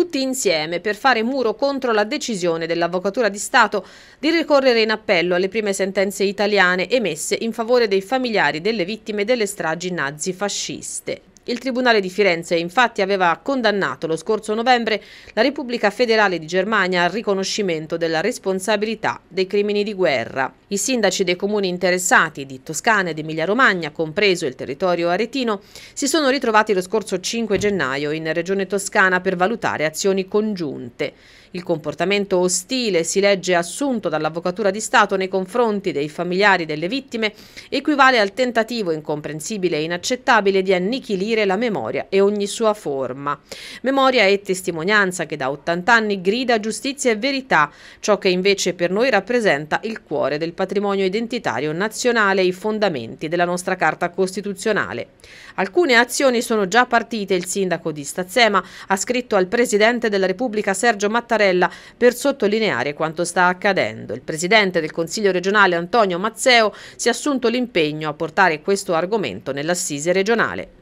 tutti insieme per fare muro contro la decisione dell'Avvocatura di Stato di ricorrere in appello alle prime sentenze italiane emesse in favore dei familiari delle vittime delle stragi nazifasciste. Il Tribunale di Firenze infatti aveva condannato lo scorso novembre la Repubblica Federale di Germania al riconoscimento della responsabilità dei crimini di guerra. I sindaci dei comuni interessati di Toscana ed Emilia-Romagna, compreso il territorio aretino, si sono ritrovati lo scorso 5 gennaio in Regione Toscana per valutare azioni congiunte. Il comportamento ostile, si legge assunto dall'Avvocatura di Stato nei confronti dei familiari delle vittime, equivale al tentativo incomprensibile e inaccettabile di annichilire garantire la memoria e ogni sua forma. Memoria e testimonianza che da 80 anni grida giustizia e verità, ciò che invece per noi rappresenta il cuore del patrimonio identitario nazionale e i fondamenti della nostra Carta Costituzionale. Alcune azioni sono già partite, il sindaco di Stazzema ha scritto al Presidente della Repubblica Sergio Mattarella per sottolineare quanto sta accadendo. Il Presidente del Consiglio regionale Antonio Mazzeo si è assunto l'impegno a portare questo argomento nell'assise regionale.